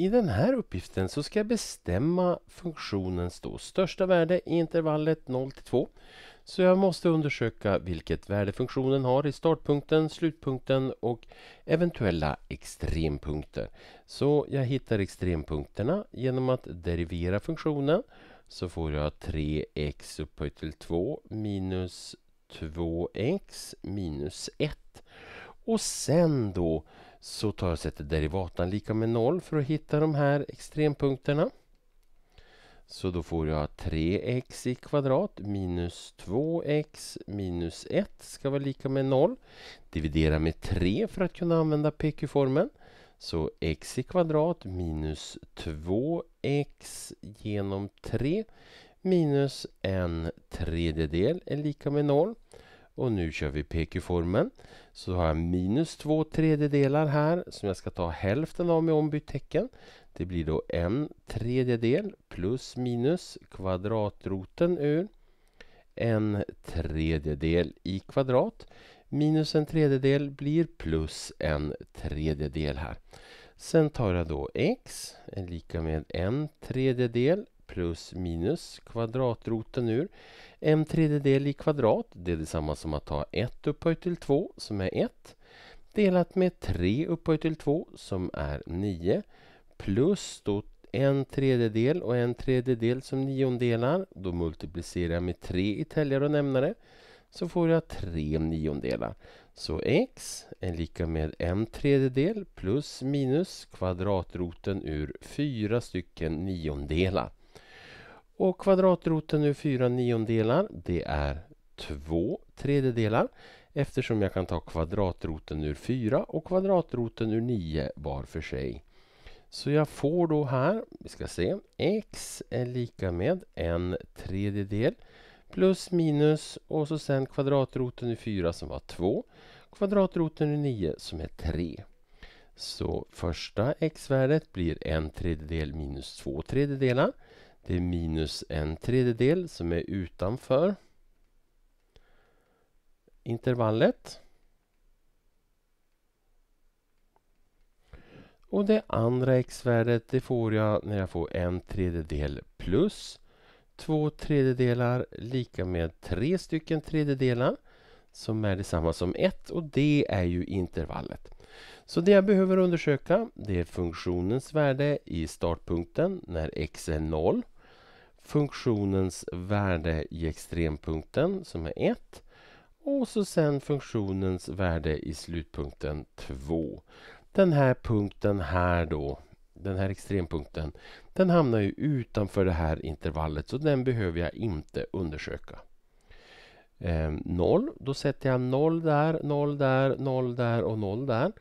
I den här uppgiften så ska jag bestämma funktionens då största värde i intervallet 0 till 2. Så jag måste undersöka vilket värde funktionen har i startpunkten, slutpunkten och eventuella extrempunkter. Så jag hittar extrempunkterna genom att derivera funktionen. Så får jag 3x upphöjt till 2 minus 2x minus 1. Och sen då så tar jag och sätter derivatan lika med noll för att hitta de här extrempunkterna. Så då får jag 3x i kvadrat minus 2x minus 1 ska vara lika med 0. Dividera med 3 för att kunna använda pq formen Så x i kvadrat minus 2x genom 3 minus en tredjedel är lika med 0. Och nu kör vi PQ-formen. Så har jag minus två tredjedelar här som jag ska ta hälften av med ombytt tecken. Det blir då en tredjedel plus minus kvadratroten ur en tredjedel i kvadrat. Minus en tredjedel blir plus en tredjedel här. Sen tar jag då x är lika med en tredjedel plus minus kvadratroten ur en tredjedel i kvadrat. Det är detsamma som att ta 1 upphöjt till 2 som är 1 delat med 3 upphöjt till 2 som är 9 plus då en tredjedel och en tredjedel som niondelar. Då multiplicerar jag med 3 i täljare och nämnare så får jag 3 niondelar. Så x är lika med en tredjedel plus minus kvadratroten ur fyra stycken niondelar. Och kvadratroten ur fyra niondelar det är två tredjedelar eftersom jag kan ta kvadratroten ur fyra och kvadratroten ur nio var för sig. Så jag får då här, vi ska se, x är lika med en tredjedel plus minus och så sen kvadratroten ur 4 som var 2 kvadratroten ur 9 som är 3. Så första x-värdet blir en tredjedel minus två tredjedelar det är minus en tredjedel som är utanför intervallet. Och det andra x-värdet det får jag när jag får en tredjedel plus två tredjedelar lika med tre stycken tredjedelar som är detsamma som ett och det är ju intervallet. Så det jag behöver undersöka det är funktionens värde i startpunkten när x är 0. Funktionens värde i extrempunkten som är 1. Och så sen funktionens värde i slutpunkten 2. Den här punkten här då, den här extrempunkten, den hamnar ju utanför det här intervallet så den behöver jag inte undersöka. 0, eh, då sätter jag 0 där, 0 där, 0 där och 0 där.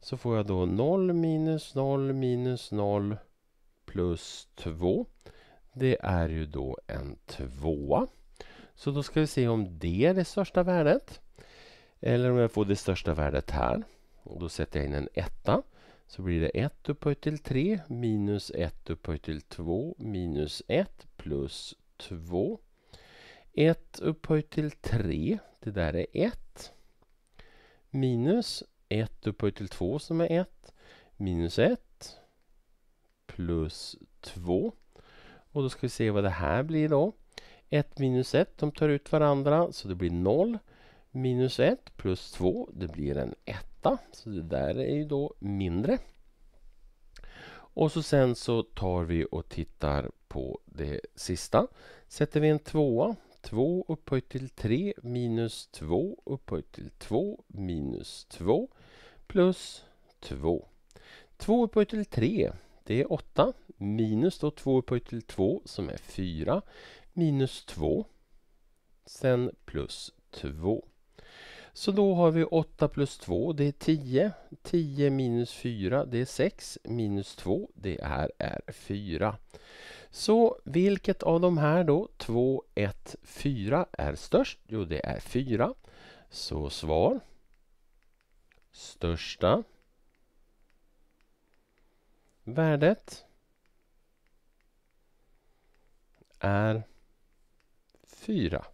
Så får jag då 0 minus 0 minus 0 plus 2. Det är ju då en 2. Så då ska vi se om det är det största värdet. Eller om jag får det största värdet här. Och då sätter jag in en etta. Så blir det 1 upphöjt till 3 minus 1 upphöjt till 2 minus 1 plus 2. 1 upphöjt till 3, det där är 1. Minus 1 upphöjt till 2 som är 1 minus 1 plus 2. Och då ska vi se vad det här blir då. 1 minus 1, de tar ut varandra så det blir 0. Minus 1 plus 2, det blir en etta. Så det där är ju då mindre. Och så sen så tar vi och tittar på det sista. Sätter vi en tvåa. 2 upphöjt till 3 minus 2 upphöjt till 2 minus 2 plus 2. 2 upphöjt till 3 det är 8 minus då 2 upphöjt till 2 som är 4 minus 2 sen plus 2. Så då har vi 8 plus 2 det är 10. 10 minus 4 det är 6 minus 2 det här är 4. Så vilket av de här då 2, 1, 4 är störst? Jo det är 4. Så svar största värdet är 4.